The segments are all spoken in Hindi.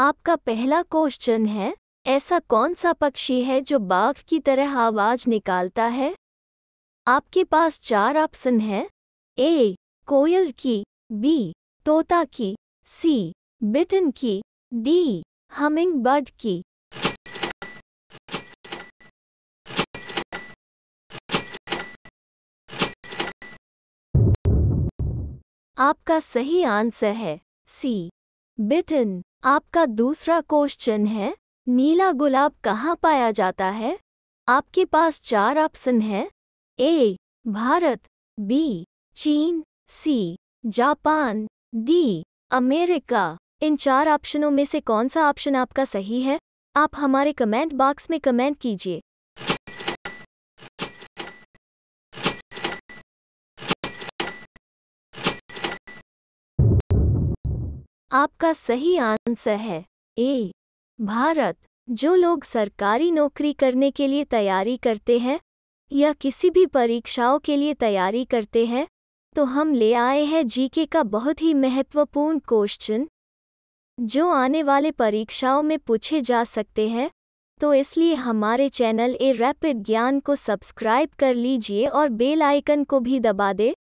आपका पहला क्वेश्चन है ऐसा कौन सा पक्षी है जो बाघ की तरह आवाज निकालता है आपके पास चार ऑप्शन हैं ए कोयल की बी तोता की सी बिटन की डी हमिंग बर्ड की आपका सही आंसर है सी बिटन आपका दूसरा क्वेश्चन है नीला गुलाब कहाँ पाया जाता है आपके पास चार ऑप्शन है ए भारत बी चीन सी जापान डी अमेरिका इन चार ऑप्शनों में से कौन सा ऑप्शन आपका सही है आप हमारे कमेंट बॉक्स में कमेंट कीजिए आपका सही आंसर है ए भारत जो लोग सरकारी नौकरी करने के लिए तैयारी करते हैं या किसी भी परीक्षाओं के लिए तैयारी करते हैं तो हम ले आए हैं जीके का बहुत ही महत्वपूर्ण क्वेश्चन जो आने वाले परीक्षाओं में पूछे जा सकते हैं तो इसलिए हमारे चैनल ए रैपिड ज्ञान को सब्सक्राइब कर लीजिए और बेल आइकन को भी दबा दे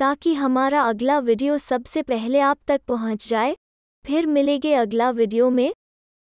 ताकि हमारा अगला वीडियो सबसे पहले आप तक पहुंच जाए फिर मिलेंगे अगला वीडियो में